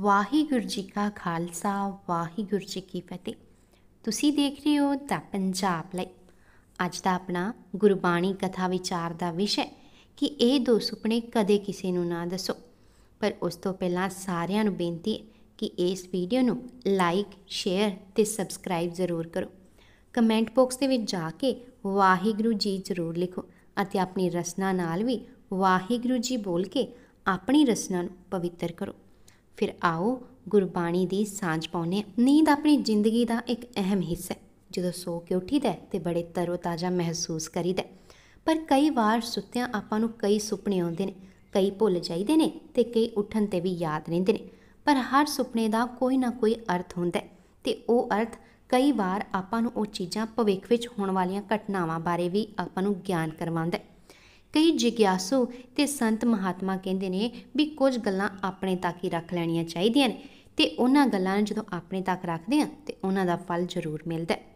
ਵਾਹਿਗੁਰੂ ਜੀ ਕਾ ਖਾਲਸਾ ਵਾਹਿਗੁਰੂ ਜੀ ਕੀ ਫਤਿਹ ਤੁਸੀਂ ਦੇਖ ਰਹੇ ਹੋ ਦਾ ਪੰਜਾਬ ਲਈ ਅੱਜ ਦਾ ਆਪਣਾ ਗੁਰਬਾਣੀ ਕਥਾ ਵਿਚਾਰ ਦਾ ਵਿਸ਼ਾ ਕਿ ਇਹ ਦੋ ਸੁਪਨੇ ਕਦੇ ਕਿਸੇ ਨੂੰ ਨਾ ਦੱਸੋ ਪਰ ਉਸ ਤੋਂ ਪਹਿਲਾਂ ਸਾਰਿਆਂ ਨੂੰ ਬੇਨਤੀ ਹੈ ਕਿ ਇਸ ਵੀਡੀਓ ਨੂੰ ਲਾਈਕ ਸ਼ੇਅਰ ਤੇ ਸਬਸਕ੍ਰਾਈਬ ਜ਼ਰੂਰ ਕਰੋ ਕਮੈਂਟ ਬਾਕਸ ਦੇ ਵਿੱਚ ਜਾ ਕੇ ਵਾਹਿਗੁਰੂ ਜੀ ਜ਼ਰੂਰ ਲਿਖੋ ਅਤੇ ਆਪਣੀ ਰਸਨਾ ਨਾਲ ਵੀ ਵਾਹਿਗੁਰੂ ਜੀ ਬੋਲ ਕੇ ਆਪਣੀ ਰਸਨਾ ਨੂੰ ਪਵਿੱਤਰ ਕਰੋ ਫਿਰ ਆਓ ਗੁਰਬਾਣੀ ਦੀ ਸਾਂਝ ਪਾਉਨੇ ਨੀਂਦ ਆਪਣੀ ਜ਼ਿੰਦਗੀ ਦਾ ਇੱਕ ਅਹਿਮ ਹਿੱਸਾ ਹੈ ਜਦੋਂ ਸੋ ਕੇ ਉੱਠੀਦਾ ਤੇ ਬੜੇ ਤਰੋਤਾਜ਼ਾ ਮਹਿਸੂਸ ਕਰੀਦਾ ਪਰ ਕਈ ਵਾਰ ਸੁੱਤਿਆਂ ਆਪਾਂ ਨੂੰ ਕਈ ਸੁਪਨੇ ਆਉਂਦੇ ਨੇ ਕਈ ਭੁੱਲ ਜਾਈਦੇ ਨੇ ਤੇ ਕਈ ਉੱਠਣ ਤੇ ਵੀ ਯਾਦ ਰਹਿੰਦੇ ਨੇ ਪਰ ਹਰ ਸੁਪਨੇ ਦਾ ਕੋਈ ਨਾ ਕੋਈ ਅਰਥ ਹੁੰਦਾ ਤੇ ਉਹ ਅਰਥ ਕਈ ਵਾਰ ਆਪਾਂ ਨੂੰ ਉਹ ਚੀਜ਼ਾਂ ਭਵਿੱਖ ਵਿੱਚ ਹੋਣ ਵਾਲੀਆਂ ਘਟਨਾਵਾਂ ਬਾਰੇ ਵੀ ਆਪਾਂ ਨੂੰ ਗਿਆਨ ਕਰਵਾਉਂਦਾ ਕਈ ਜਿਗਿਆਸੂ ਤੇ ਸੰਤ ਮਹਾਤਮਾ ਕਹਿੰਦੇ ਨੇ ਵੀ ਕੁਝ ਗੱਲਾਂ ਆਪਣੇ ਤੱਕ ਹੀ ਰੱਖ ਲੈਣੀਆਂ ਚਾਹੀਦੀਆਂ ਨੇ ਤੇ ਉਹਨਾਂ ਗੱਲਾਂ ਨੂੰ ਜਦੋਂ ਆਪਣੇ ਤੱਕ ਰੱਖਦੇ ਆ ਤੇ ਉਹਨਾਂ ਦਾ ਫਲ ਜ਼ਰੂਰ ਮਿਲਦਾ ਹੈ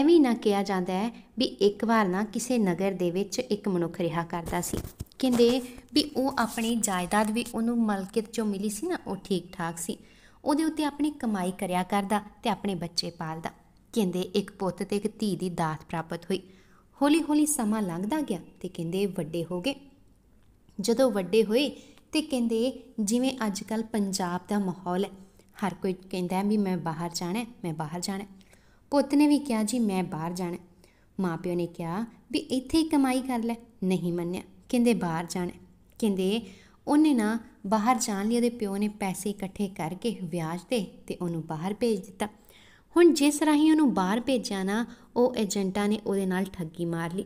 ਐਵੇਂ ਨਾ ਕਿਹਾ ਜਾਂਦਾ ਹੈ ਵੀ ਇੱਕ ਵਾਰ ਨਾ ਕਿਸੇ ਨਗਰ ਦੇ ਵਿੱਚ ਇੱਕ ਮਨੁੱਖ ਰਿਹਾ ਕਰਦਾ ਸੀ ਕਹਿੰਦੇ ਵੀ ਉਹ ਆਪਣੀ ਜਾਇਦਾਦ ਵੀ ਉਹਨੂੰ ਮਲਕੀਅਤ ਚੋਂ ਮਿਲੀ ਸੀ ਨਾ ਉਹ ਠੀਕ ਠਾਕ ਸੀ ਉਹਦੇ ਉੱਤੇ ਆਪਣੀ ਕਮਾਈ ਕਰਿਆ ਕਰਦਾ ਤੇ ਆਪਣੇ ਬੱਚੇ ਪਾਲਦਾ ਕਹਿੰਦੇ ਇੱਕ ਪੁੱਤ ਤੇ ਇੱਕ ਧੀ ਦੀ ਦਾਤ ਪ੍ਰਾਪਤ ਹੋਈ ਹੌਲੀ-ਹੌਲੀ ਸਮਾਂ ਲੰਘਦਾ ਗਿਆ ਤੇ ਕਹਿੰਦੇ ਵੱਡੇ ਹੋ ਗਏ ਜਦੋਂ ਵੱਡੇ ਹੋਏ ਤੇ ਕਹਿੰਦੇ ਜਿਵੇਂ ਅੱਜ ਕੱਲ ਪੰਜਾਬ ਦਾ ਮਾਹੌਲ ਹੈ ਹਰ ਕੋਈ ਕਹਿੰਦਾ ਵੀ ਮੈਂ ਬਾਹਰ ਜਾਣਾ ਮੈਂ ਬਾਹਰ ਜਾਣਾ ਪੁੱਤ ਨੇ ਵੀ ਕਿਹਾ ਜੀ ਮੈਂ ਬਾਹਰ ਜਾਣਾ ਮਾਪਿਓ ਨੇ ਕਿਹਾ ਵੀ ਇੱਥੇ ਹੀ ਕਮਾਈ ਕਰ ਲੈ ਨਹੀਂ ਮੰਨਿਆ ਕਹਿੰਦੇ ਬਾਹਰ ਜਾਣਾ ਕਹਿੰਦੇ ਉਹਨੇ ਨਾ ਬਾਹਰ ਜਾਣ ਲਈ ਉਹਦੇ ਪਿਓ ਨੇ ਪੈਸੇ ਇਕੱਠੇ ਕਰਕੇ ਵਿਆਜ ਤੇ ਤੇ ਉਹਨੂੰ ਬਾਹਰ ਭੇਜ ਦਿੱਤਾ ਹੁਣ ਜਿਸ ਰਾਹੀਂ ਉਹਨੂੰ ਬਾਹਰ ਭੇਜਿਆ ਨਾ ਉਹ ਏਜੰਟਾਂ ਨੇ ਉਹਦੇ ਨਾਲ ਠੱਗੀ ਮਾਰ ਲਈ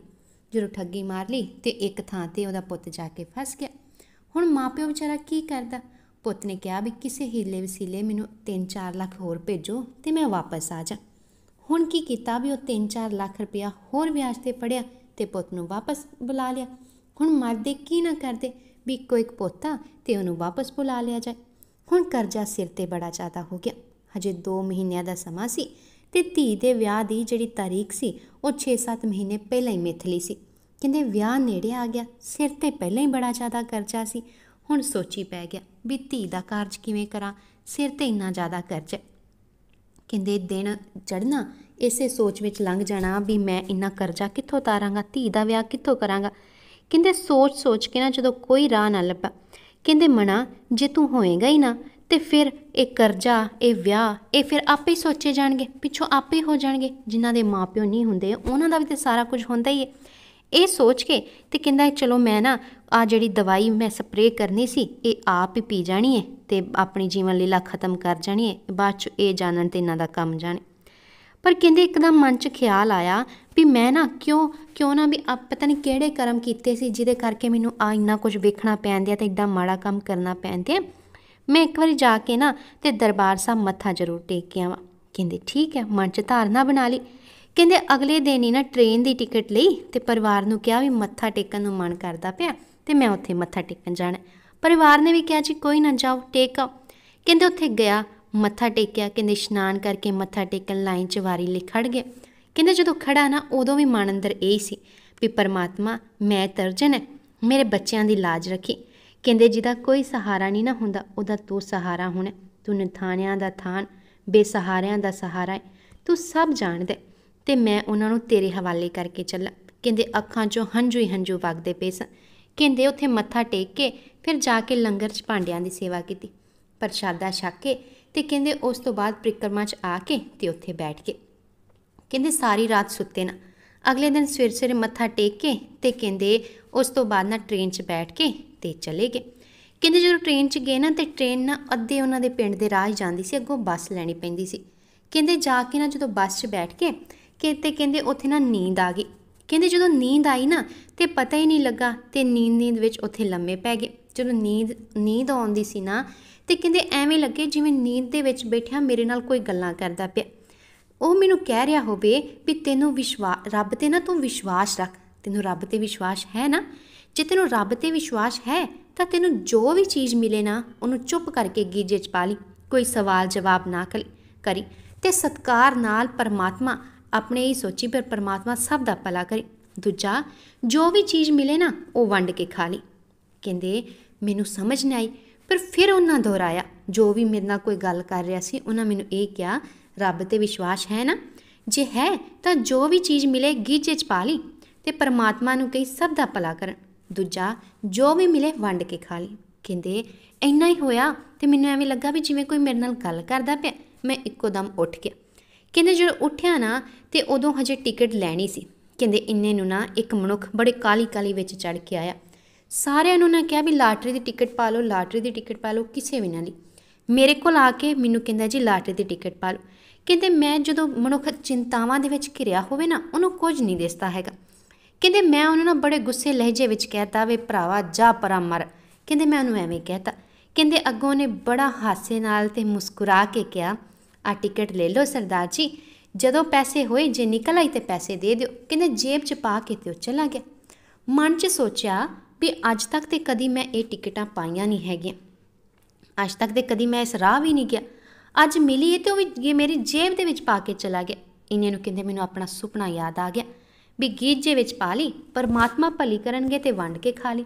ਜਦੋਂ ਠੱਗੀ ਮਾਰ ਲਈ ਤੇ ਇੱਕ ਥਾਂ ਤੇ ਉਹਦਾ ਪੁੱਤ ਜਾ ਕੇ ਫਸ ਗਿਆ ਹੁਣ ਮਾਪਿਓ ਵਿਚਾਰਾ ਕੀ ਕਰਦਾ ਪੁੱਤ ਨੇ ਕਿਹਾ ਵੀ ਕਿਸੇ ਹੀਲੇ ਵਸੀਲੇ ਮੈਨੂੰ 3-4 ਲੱਖ ਹੋਰ ਭੇਜੋ ਤੇ ਮੈਂ ਵਾਪਸ ਆ ਜਾ ਹੁਣ ਕੀ ਕੀਤਾ ਵੀ ਉਹ 3-4 ਲੱਖ ਰੁਪਇਆ ਹੋਰ ਵਿਆਜ ਤੇ ਪੜਿਆ ਤੇ ਪੁੱਤ ਨੂੰ ਵਾਪਸ ਬੁਲਾ ਲਿਆ ਹੁਣ ਮਰਦੇ ਕੀ ਨਾ ਕਰਦੇ ਵੀ ਇੱਕੋ ਇੱਕ ਪੋਤਾ ਤੇ ਉਹਨੂੰ ਵਾਪਸ ਬੁਲਾ ਲਿਆ ਜਾਏ ਹੁਣ ਕਰਜ਼ਾ ਸਿਰ ਤੇ ਬੜਾ ਜ਼ਿਆਦਾ ਹੋ ਗਿਆ ਹਜੇ 2 ਮਹੀਨਿਆਂ ਦਾ ਸਮਾਂ ਸੀ ਤੇ ਧੀ ਦੇ ਵਿਆਹ ਦੀ ਜਿਹੜੀ ਤਾਰੀਖ ਸੀ ਉਹ 6-7 ਮਹੀਨੇ ਪਹਿਲਾਂ ਹੀ ਮਿਥਲੀ ਸੀ ਕਹਿੰਦੇ ਵਿਆਹ ਨੇੜੇ ਆ ਗਿਆ ਸਿਰ ਤੇ ਪਹਿਲਾਂ ਹੀ ਬੜਾ ਜ਼ਿਆਦਾ ਕਰਜ਼ਾ ਸੀ ਹੁਣ ਸੋਚੀ ਪੈ ਗਿਆ ਵੀ ਧੀ ਦਾ ਕਾਰਜ ਕਿਵੇਂ ਕਰਾਂ ਸਿਰ ਤੇ ਇੰਨਾ ਜ਼ਿਆਦਾ ਕਰਜ਼ਾ ਕਹਿੰਦੇ ਦਿਨ ਚੜਨਾ ਇਸੇ ਸੋਚ ਵਿੱਚ ਲੰਘ ਜਾਣਾ ਵੀ ਮੈਂ ਇੰਨਾ ਕਰਜ਼ਾ ਕਿੱਥੋਂ ਤਾਰਾਂਗਾ ਧੀ ਦਾ ਵਿਆਹ ਕਿੱਥੋਂ ਕਰਾਂਗਾ ਕਹਿੰਦੇ ਸੋਚ-ਸੋਚ ਕੇ ਨਾ ਜਦੋਂ ਕੋਈ ਰਾਹ ਨਾ ਲੱਭਾ ਕਹਿੰਦੇ ਮਣਾ ਜੇ ਤੂੰ ਹੋਏਗਾ ਹੀ ਨਾ ਤੇ ਫਿਰ ਇਹ ਕਰਜ਼ਾ ਇਹ ਵਿਆਹ ਇਹ ਫਿਰ ਆਪੇ ਹੀ ਸੋਚੇ ਜਾਣਗੇ ਪਿੱਛੋਂ ਆਪੇ ਹੋ ਜਾਣਗੇ ਜਿਨ੍ਹਾਂ ਦੇ ਮਾਪਿਓ ਨਹੀਂ ਹੁੰਦੇ ਉਹਨਾਂ ਦਾ ਵੀ ਤੇ ਸਾਰਾ ਕੁਝ ਹੁੰਦਾ ਹੀ ਹੈ ਇਹ ਸੋਚ ਕੇ ਤੇ ਕਹਿੰਦਾ ਚਲੋ ਮੈਂ ਨਾ ਆ ਜਿਹੜੀ ਦਵਾਈ ਮੈਂ ਸਪਰੇਅ ਕਰਨੀ ਸੀ ਇਹ ਆਪ ਹੀ ਪੀ ਜਾਣੀ ਹੈ ਤੇ ਆਪਣੀ ਜੀਵਨ ਲੀਲਾ ਖਤਮ ਕਰ ਜਾਣੀ ਹੈ ਬਾਅਦ ਚ ਇਹ ਜਾਣਨ ਤੇ ਇਹਨਾਂ ਦਾ ਕੰਮ ਜਾਣੇ ਪਰ ਕਹਿੰਦੇ ਇੱਕਦਮ ਮਨ 'ਚ ਖਿਆਲ ਆਇਆ ਵੀ ਮੈਂ ਨਾ ਕਿਉਂ ਕਿਉਂ ਨਾ ਵੀ ਆਪ ਪਤਾ ਨਹੀਂ ਕਿਹੜੇ ਕਰਮ ਕੀਤੇ ਸੀ ਜਿਹਦੇ ਕਰਕੇ ਮੈਨੂੰ ਆ ਇੰਨਾ ਕੁਝ ਵੇਖਣਾ ਪੈਂਦਿਆ ਤੇ ਇਦਾਂ ਮਾੜਾ ਕੰਮ ਕਰਨਾ ਪੈਂਦਿਆ ਮੈਂ ਇੱਕ ਵਾਰੀ ਜਾ ਕੇ ਨਾ ਤੇ ਦਰਬਾਰ ਸਾਹਿਬ ਮੱਥਾ ਜ਼ਰੂਰ ਟੇਕ ਕੇ ਆਵਾਂ ਕਹਿੰਦੇ ਠੀਕ ਹੈ ਮਨ 'ਚ ਧਾਰਨਾ ਬਣਾ ਲਈ ਕਹਿੰਦੇ ਅਗਲੇ ਦਿਨ ਹੀ ਨਾ ਟ੍ਰੇਨ ਦੀ ਟਿਕਟ ਲਈ ਤੇ ਪਰਿਵਾਰ ਨੂੰ ਕਿਹਾ ਵੀ ਮੱਥਾ ਟੇਕਣ ਨੂੰ ਮਨ ਕਰਦਾ ਪਿਆ ਤੇ ਮੈਂ ਉੱਥੇ ਮੱਥਾ ਟੇਕਣ ਜਾਣਾ ਪਰਿਵਾਰ ਨੇ ਵੀ ਕਿਹਾ ਜੀ ਕੋਈ ਨਾ ਜਾਓ ਟੇਕ ਆ ਕਹਿੰਦੇ ਉੱਥੇ ਗਿਆ ਮੱਥਾ ਟੇਕਿਆ ਕਹਿੰਦੇ ਇਸ਼ਨਾਨ ਕਰਕੇ ਮੱਥਾ ਟੇਕਣ ਲਾਈਨ 'ਚ ਵਾਰੀ ਲਈ ਖੜ ਗਏ ਕਹਿੰਦੇ ਜਦੋਂ ਖੜਾ ਨਾ ਉਦੋਂ ਵੀ ਮਨ ਅੰਦਰ ਇਹ ਸੀ ਵੀ ਪਰਮਾਤਮਾ ਮੈਂ ਤਰਜਨ ਹੈ ਮੇਰੇ ਬੱਚਿਆਂ ਦੀ ਲਾਜ ਰੱਖੀ ਕਹਿੰਦੇ ਜਿਹਦਾ ਕੋਈ ਸਹਾਰਾ ਨਹੀਂ ਨਾ ਹੁੰਦਾ ਉਹਦਾ ਤੂੰ ਸਹਾਰਾ ਹੁਣ ਤੂੰ ਨਥਾਨਿਆਂ ਦਾ ਥਾਨ ਬੇਸਹਾਰਿਆਂ ਦਾ ਸਹਾਰਾ ਤੂੰ ਸਭ ਜਾਣਦਾ ਤੇ ਮੈਂ ਉਹਨਾਂ ਨੂੰ ਤੇਰੇ ਹਵਾਲੇ ਕਰਕੇ ਚੱਲਾਂ ਕਹਿੰਦੇ ਅੱਖਾਂ 'ਚੋਂ ਹੰਝੂ ਹੀ ਹੰਝੂ ਵਗਦੇ ਪਏ ਸਨ ਕਹਿੰਦੇ ਉੱਥੇ ਮੱਥਾ ਟੇਕ ਕੇ ਫਿਰ ਜਾ ਕੇ ਲੰਗਰ 'ਚ ਭਾਂਡਿਆਂ ਦੀ ਸੇਵਾ ਕੀਤੀ ਪ੍ਰਸ਼ਾਦਾ ਛਕ ਕੇ ਤੇ ਕਹਿੰਦੇ ਉਸ ਤੋਂ ਬਾਅਦ ਪ੍ਰਿਕਰਮਾ 'ਚ ਆ ਕੇ ਤੇ ਉੱਥੇ ਬੈਠ ਕੇ ਕਹਿੰਦੇ ਸਾਰੀ ਰਾਤ ਸੁੱਤੇ ਨਾ ਅਗਲੇ ਦਿਨ ਸਵੇਰ ਸਵੇਰੇ ਮੱਥਾ ਟੇਕ ਕੇ ਤੇ ਕਹਿੰਦੇ ਉਸ ਤੋਂ ਬਾਅਦ ਨਾ ਟ੍ਰੇਨ 'ਚ ਬੈਠ ਕੇ ਤੇ ਚਲੇ ਗਏ ਕਹਿੰਦੇ ਜਦੋਂ ਟ੍ਰੇਨ 'ਚ ਗਏ ਨਾ ਤੇ ਟ੍ਰੇਨ ਨਾ ਅੱਧੇ ਉਹਨਾਂ ਦੇ ਪਿੰਡ ਦੇ ਰਾਹ ਹੀ ਜਾਂਦੀ ਸੀ ਅੱਗੋਂ ਬੱਸ ਲੈਣੀ ਪੈਂਦੀ ਸੀ ਕਹਿੰਦੇ ਜਾ ਕੇ ਨਾ ਜਦੋਂ ਬੱਸ 'ਚ ਬੈਠ ਕੇ ਕਿਤੇ ਕਹਿੰਦੇ ਉੱਥੇ ਨਾ ਨੀਂਦ ਆ ਗਈ ਕਹਿੰਦੇ ਜਦੋਂ ਨੀਂਦ ਆਈ ਨਾ ਤੇ ਪਤਾ ਹੀ ਨਹੀਂ ਲੱਗਾ ਤੇ ਨੀਂਦ ਨੀਂਦ ਵਿੱਚ ਉੱਥੇ ਲੰਮੇ ਪੈ ਗਏ ਜਦੋਂ ਨੀਂਦ ਨੀਂਦ ਆਉਂਦੀ ਸੀ ਨਾ ਤੇ ਕਹਿੰਦੇ ਐਵੇਂ ਲੱਗੇ ਜਿਵੇਂ ਨੀਂਦ ਦੇ ਵਿੱਚ ਬੈਠਿਆ ਮੇਰੇ ਨਾਲ ਕੋਈ ਗੱਲਾਂ ਕਰਦਾ ਪਿਆ ਉਹ ਮੈਨੂੰ ਕਹਿ ਰਿਹਾ ਹੋਵੇ ਵੀ ਤੈਨੂੰ ਵਿਸ਼ਵਾਸ ਰੱਬ ਤੇ ਨਾ ਤੂੰ ਵਿਸ਼ਵਾਸ ਰੱਖ ਤੈਨੂੰ ਰੱਬ ਤੇ ਵਿਸ਼ਵਾਸ ਹੈ ਨਾ ਜੇ ਤੈਨੂੰ ਰੱਬ ਤੇ ਵਿਸ਼ਵਾਸ ਹੈ ਤਾਂ ਤੈਨੂੰ ਜੋ ਵੀ ਚੀਜ਼ ਮਿਲੇ ਨਾ ਉਹਨੂੰ ਚੁੱਪ ਕਰਕੇ ਗੀਜੇ 'ਚ ਪਾ ਲਈ ਕੋਈ ਸਵਾਲ ਜਵਾਬ ਨਾ ਕਰੀ ਤੇ ਸਤਕਾਰ ਨਾਲ ਪਰਮਾਤਮਾ ਆਪਣੇ ਹੀ ਸੋਚੀ ਪਰ ਪਰਮਾਤਮਾ ਸਭ ਦਾ ਭਲਾ ਕਰੇ ਦੂਜਾ ਜੋ ਵੀ ਚੀਜ਼ ਮਿਲੇ ਨਾ ਉਹ ਵੰਡ ਕੇ ਖਾ ਲਈ ਕਹਿੰਦੇ ਮੈਨੂੰ ਸਮਝ ਨਹੀਂ ਆਈ ਪਰ ਫਿਰ ਉਹਨਾਂ ਦੁਹਰਾਇਆ ਜੋ ਵੀ ਮੇਰੇ ਨਾਲ ਕੋਈ ਗੱਲ ਕਰ ਰਿਹਾ ਸੀ ਉਹਨਾਂ ਮੈਨੂੰ ਇਹ ਕਿਹਾ ਰੱਬ ਤੇ ਵਿਸ਼ਵਾਸ ਹੈ ਨਾ ਜੇ ਹੈ ਤਾਂ ਜੋ ਵੀ ਚੀਜ਼ ਮਿਲੇ ਗੀਜੇ ਚ ਪਾ ਲਈ ਤੇ ਪਰਮਾਤਮਾ ਨੂੰ ਕਹੀ ਸਭ ਦਾ ਭਲਾ ਕਰਨ ਦੂਜਾ ਜੋ ਵੀ ਮਿਲੇ ਵੰਡ ਕੇ ਖਾ ਲਈ ਕਹਿੰਦੇ ਇੰਨਾ ਹੀ ਹੋਇਆ ਤੇ ਮੈਨੂੰ ਐਵੇਂ ਲੱਗਾ ਵੀ ਜਿਵੇਂ ਕੋਈ ਮੇਰੇ ਨਾਲ ਗੱਲ ਕਰਦਾ ਪਿਆ ਮੈਂ ਇੱਕੋ ਦਮ ਉੱਠ ਗਿਆ ਕਹਿੰਦੇ ਜਦੋਂ ਉੱਠਿਆ ਨਾ ਤੇ ਉਦੋਂ ਹਜੇ ਟਿਕਟ ਲੈਣੀ ਸੀ ਕਹਿੰਦੇ ਇੰਨੇ ਨੂੰ ਨਾ ਇੱਕ ਮਨੁੱਖ ਬੜੇ ਕਾਲੀ ਕਾਲੀ ਵਿੱਚ ਚੜ ਕੇ ਆਇਆ ਸਾਰਿਆਂ ਨੂੰ ਨਾ ਕਿਹਾ ਵੀ ਲਾਟਰੀ ਦੀ ਟਿਕਟ ਪਾ ਲਓ ਲਾਟਰੀ ਦੀ ਟਿਕਟ ਪਾ ਲਓ ਕਿਸੇ ਵੀ ਨਾਲ ਮੇਰੇ ਕੋਲ ਆ ਕੇ ਮੈਨੂੰ ਕਹਿੰਦਾ ਜੀ ਲਾਟਰੀ ਦੀ ਟਿਕਟ ਪਾ ਲਓ ਕਹਿੰਦੇ ਮੈਂ ਜਦੋਂ ਮਨੁੱਖ ਚਿੰਤਾਵਾਂ ਦੇ ਵਿੱਚ ਘਿਰਿਆ ਹੋਵੇ ਨਾ ਉਹਨੂੰ ਕੁਝ ਨਹੀਂ ਦਿਸਦਾ ਹੈਗਾ ਕਹਿੰਦੇ ਮੈਂ ਉਹਨਾਂ ਨੂੰ ਬੜੇ ਗੁੱਸੇ ਲਹਿਜੇ ਵਿੱਚ ਕਹਿਤਾ ਵੇ ਭਰਾਵਾ ਜਾ ਪਰਾਂ ਮਰ ਕਹਿੰਦੇ ਮੈਂ ਉਹਨੂੰ ਐਵੇਂ ਕਹਿਤਾ ਕਹਿੰਦੇ ਅੱਗੋਂ ਨੇ ਬੜਾ ਹਾਸੇ ਨਾਲ ਤੇ ਮੁਸਕਰਾ ਕੇ ਕਿਹਾ ਆ ਟਿਕਟ ਲੈ ਲਓ ਸਰਦਾਰ ਜੀ ਜਦੋਂ ਪੈਸੇ ਹੋਏ ਜੇ ਨਿਕਲ ਆਈ ਤੇ ਪੈਸੇ ਦੇ ਦਿਓ ਕਹਿੰਦੇ ਜੇਬ 'ਚ ਪਾ ਕੇ ਤੇ ਉਹ ਚਲਾ ਗਿਆ ਮਨ 'ਚ ਸੋਚਿਆ ਵੀ ਅੱਜ ਤੱਕ ਤੇ ਕਦੀ ਮੈਂ ਇਹ ਟਿਕਟਾਂ ਪਾਈਆਂ ਨਹੀਂ ਹੈਗੀਆਂ ਅੱਜ ਤੱਕ ਤੇ ਕਦੀ ਮੈਂ ਇਸ ਰਾਹ ਵੀ ਨਹੀਂ ਗਿਆ ਅੱਜ ਮਿਲੀ ਤੇ ਉਹ ਵੀ ਇਹ ਮੇਰੀ ਜੇਬ ਦੇ ਵਿੱਚ ਪਾ ਕੇ ਚਲਾ ਗਿਆ ਇੰਨੇ ਨੂੰ ਕਹਿੰਦੇ ਮੈਨੂੰ ਆਪਣਾ ਸੁਪਨਾ ਯਾਦ ਆ ਗਿਆ ਵੀ ਗੀਜੇ ਵਿੱਚ ਪਾ ਲਈ ਪਰਮਾਤਮਾ ਭਲੀ ਕਰਨਗੇ ਤੇ ਵੰਡ ਕੇ ਖਾ ਲਈ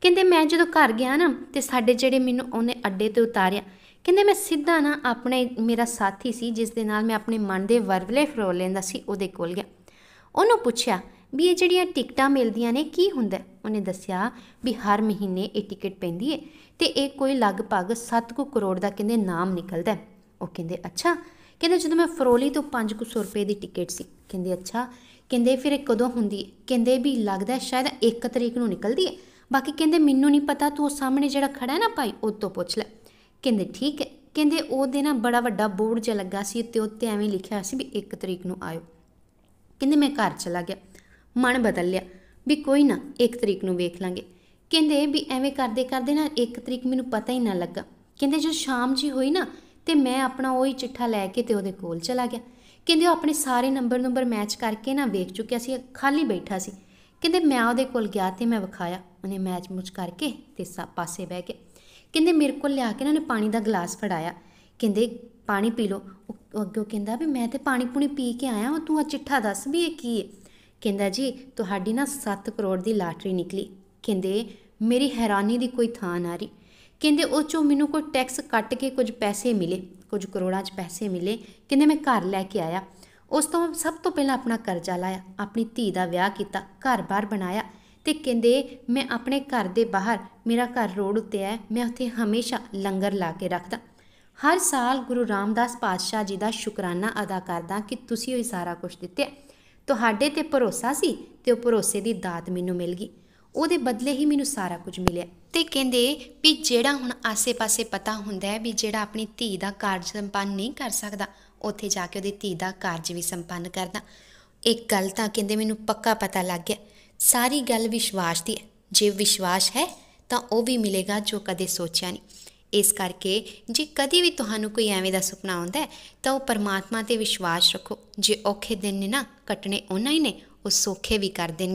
ਕਹਿੰਦੇ ਮੈਂ ਜਦੋਂ ਘਰ ਗਿਆ ਨਾ ਤੇ ਸਾਡੇ ਜਿਹੜੇ ਮੈਨੂੰ ਉਹਨੇ ਅੱਡੇ ਤੇ ਉਤਾਰਿਆ ਕਹਿੰਦੇ ਮੈਂ ਸਿੱਧਾ ਨਾ ਆਪਣੇ ਮੇਰਾ ਸਾਥੀ ਸੀ ਜਿਸ ਦੇ ਨਾਲ ਮੈਂ ਆਪਣੇ ਮਨ ਦੇ ਵਰਵਲੇ ਫਰੋਲ ਲੈਂਦਾ ਸੀ ਉਹਦੇ ਕੋਲ ਗਿਆ ਉਹਨੂੰ ਪੁੱਛਿਆ ਵੀ ਇਹ ਜਿਹੜੀਆਂ ਟਿਕਟਾਂ ਮਿਲਦੀਆਂ ਨੇ ਕੀ ਹੁੰਦਾ ਉਹਨੇ ਦੱਸਿਆ ਵੀ ਹਰ ਮਹੀਨੇ ਇਹ ਟਿਕਟ ਪੈਂਦੀ ਏ ਤੇ ਇਹ ਕੋਈ ਲਗਭਗ 7 ਕੋ ਕਰੋੜ ਦਾ ਕਹਿੰਦੇ ਨਾਮ ਨਿਕਲਦਾ ਉਹ ਕਹਿੰਦੇ ਅੱਛਾ ਕਹਿੰਦੇ ਜਦੋਂ ਮੈਂ ਫਰੋਲੀ ਤੋਂ 500 ਰੁਪਏ ਦੀ ਟਿਕਟ ਸੀ ਕਹਿੰਦੇ ਅੱਛਾ ਕਹਿੰਦੇ ਫਿਰ ਇਹ ਕਦੋਂ ਹੁੰਦੀ ਹੈ ਕਹਿੰਦੇ ਵੀ ਲੱਗਦਾ ਸ਼ਾਇਦ 1 ਤਰੀਕ ਨੂੰ ਨਿਕਲਦੀ ਹੈ ਬਾਕੀ ਕਹਿੰਦੇ ਮੈਨੂੰ ਨਹੀਂ ਪਤਾ ਤੂੰ ਉਹ ਸਾਹਮਣੇ ਜਿਹੜਾ ਖੜਾ ਹੈ ਨਾ ਭਾਈ ਉਹ ਤੋਂ ਪੁੱਛ ਲੈ ਕਹਿੰਦੇ ਠੀਕ ਹੈ ਕਹਿੰਦੇ ਉਹਦੇ ਨਾ ਬੜਾ ਵੱਡਾ ਬੋਰਡ ਜਿਹਾ ਲੱਗਾ ਸੀ ਤੇ ਉੱਤੇ ਐਵੇਂ ਲਿਖਿਆ ਸੀ ਵੀ 1 ਤਰੀਕ ਨੂੰ ਆਇਓ ਕਹਿੰਦੇ ਮੈਂ ਘਰ ਚਲਾ ਗਿਆ ਮਨ ਬਦਲ ਲਿਆ ਵੀ ਕੋਈ ਨਾ 1 ਤਰੀਕ ਨੂੰ ਵੇਖ ਲਾਂਗੇ ਕਹਿੰਦੇ ਵੀ ਐਵੇਂ ਕਰਦੇ ਕਰਦੇ ਨਾ 1 ਤਰੀਕ ਮੈਨੂੰ ਪਤਾ ਹੀ ਨਾ ਲੱਗਾ ਕਹਿੰਦੇ ਜੋ ਸ਼ਾਮ ਜੀ ਹੋਈ ਨਾ ਤੇ ਮੈਂ ਆਪਣਾ ਉਹ ਹੀ ਚਿੱਠਾ ਲੈ ਕੇ ਤੇ ਉਹਦੇ ਕੋਲ ਚਲਾ ਗਿਆ ਕਹਿੰਦੇ ਉਹ ਆਪਣੇ ਸਾਰੇ ਨੰਬਰ ਨੰਬਰ ਮੈਚ ਕਰਕੇ ਨਾ ਵੇਖ ਚੁੱਕਿਆ ਸੀ ਖਾਲੀ ਬੈਠਾ ਸੀ ਕਹਿੰਦੇ ਮੈਂ ਉਹਦੇ ਕੋਲ ਗਿਆ ਤੇ ਮੈਂ ਵਿਖਾਇਆ ਉਹਨੇ ਮੈਚ ਮੁਚ ਕਰਕੇ ਤੇ ਸਾ ਪਾਸੇ ਬਹਿ ਕੇ ਕਹਿੰਦੇ ਮੇਰੇ ਕੋਲ ਲਿਆ ਕੇ ਇਹਨਾਂ ਨੇ ਪਾਣੀ ਦਾ ਗਲਾਸ ਫੜਾਇਆ ਕਹਿੰਦੇ ਪਾਣੀ ਪੀ ਲਓ ਉਹ ਅੱਗੋਂ ਕਹਿੰਦਾ ਵੀ ਮੈਂ ਤੇ ਪਾਣੀ ਪੂਣੀ ਪੀ ਕੇ ਆਇਆ ਹਾਂ ਤੂੰ ਆ ਚਿੱਠਾ ਦੱਸ ਵੀ ਇਹ ਕੀ ਹੈ ਕਹਿੰਦਾ ਜੀ ਤੁਹਾਡੀ ਨਾ 7 ਕਰੋੜ ਦੀ ਲਾਟਰੀ ਨਿਕਲੀ ਕਹਿੰਦੇ ਮੇਰੀ ਹੈਰਾਨੀ ਦੀ ਕੋਈ ਥਾਂ ਨਾ ਰਹੀ ਕਹਿੰਦੇ ਉਹ ਚੋਂ ਮੈਨੂੰ ਕੋਈ ਟੈਕਸ ਕੱਟ ਕੇ ਕੁਝ ਪੈਸੇ ਮਿਲੇ ਕੁਝ ਕਰੋੜਾਂ 'ਚ ਪੈਸੇ ਮਿਲੇ ਕਹਿੰਦੇ ਮੈਂ ਘਰ ਲੈ ਕੇ ਆਇਆ ਉਸ ਤੋਂ ਸਭ ਤੋਂ ਪਹਿਲਾਂ ਆਪਣਾ ਕਰਜ਼ਾ ਲਾਇਆ ਆਪਣੀ ਧੀ ਦਾ ਵਿਆਹ ਕੀਤਾ ਘਰ-ਬਾਰ ਬਣਾਇਆ ਤੇ ਕਹਿੰਦੇ ਮੈਂ ਆਪਣੇ ਘਰ ਦੇ ਬਾਹਰ ਮੇਰਾ ਘਰ ਰੋਡ ਉੱਤੇ ਹੈ ਮੈਂ ਉੱਥੇ ਹਮੇਸ਼ਾ ਲੰਗਰ ਲਾ ਕੇ ਰੱਖਦਾ ਹਰ ਸਾਲ ਗੁਰੂ ਰਾਮਦਾਸ ਪਾਤਸ਼ਾਹ ਜੀ ਦਾ ਸ਼ੁਕਰਾਨਾ ਅਦਾ ਕਰਦਾ ਕਿ ਤੁਸੀਂ ਉਹ ਸਾਰਾ ਕੁਝ ਦਿੱਤੇ ਤੁਹਾਡੇ ਤੇ ਭਰੋਸਾ ਸੀ ਤੇ ਉਹ ਭਰੋਸੇ ਦੀ ਦਾਤ ਮੈਨੂੰ ਮਿਲ ਗਈ ਉਹਦੇ ਬਦਲੇ ਹੀ ਮੈਨੂੰ ਸਾਰਾ ਕੁਝ ਮਿਲਿਆ ਤੇ ਕਹਿੰਦੇ ਵੀ ਜਿਹੜਾ ਹੁਣ ਆਸੇ-ਪਾਸੇ ਪਤਾ ਹੁੰਦਾ ਹੈ ਵੀ ਜਿਹੜਾ ਆਪਣੀ ਧੀ ਦਾ ਕਾਰਜ ਸੰਪੰਨ ਨਹੀਂ ਕਰ ਸਕਦਾ ਉੱਥੇ ਜਾ ਕੇ ਉਹਦੀ ਧੀ ਦਾ ਕਾਰਜ ਵੀ ਸੰਪੰਨ ਕਰਦਾ ਇੱਕ ਗੱਲ ਤਾਂ ਕਹਿੰਦੇ ਮੈਨੂੰ ਪੱਕਾ ਪਤਾ ਲੱਗ ਗਿਆ ਸਾਰੀ ਗੱਲ ਵਿਸ਼ਵਾਸ ਦੀ ਹੈ ਜੇ ਵਿਸ਼ਵਾਸ ਹੈ ਤਾਂ ਉਹ ਵੀ ਮਿਲੇਗਾ ਜੋ ਕਦੇ ਸੋਚਿਆ ਨਹੀਂ ਇਸ ਕਰਕੇ ਜੇ ਕਦੀ ਵੀ ਤੁਹਾਨੂੰ ਕੋਈ ਐਵੇਂ ਦਾ ਸੁਪਨਾ ਆਉਂਦਾ ਹੈ ਤਾਂ ਉਹ ਪਰਮਾਤਮਾ ਤੇ ਵਿਸ਼ਵਾਸ ਰੱਖੋ ਜੇ ਔਖੇ ਦਿਨ ਨੇ ਨਾ ਕੱਟਣੇ ਉਹਨਾਂ ਹੀ ਨੇ ਉਹ ਸੋਖੇ ਵੀ ਕਰ ਦੇਣ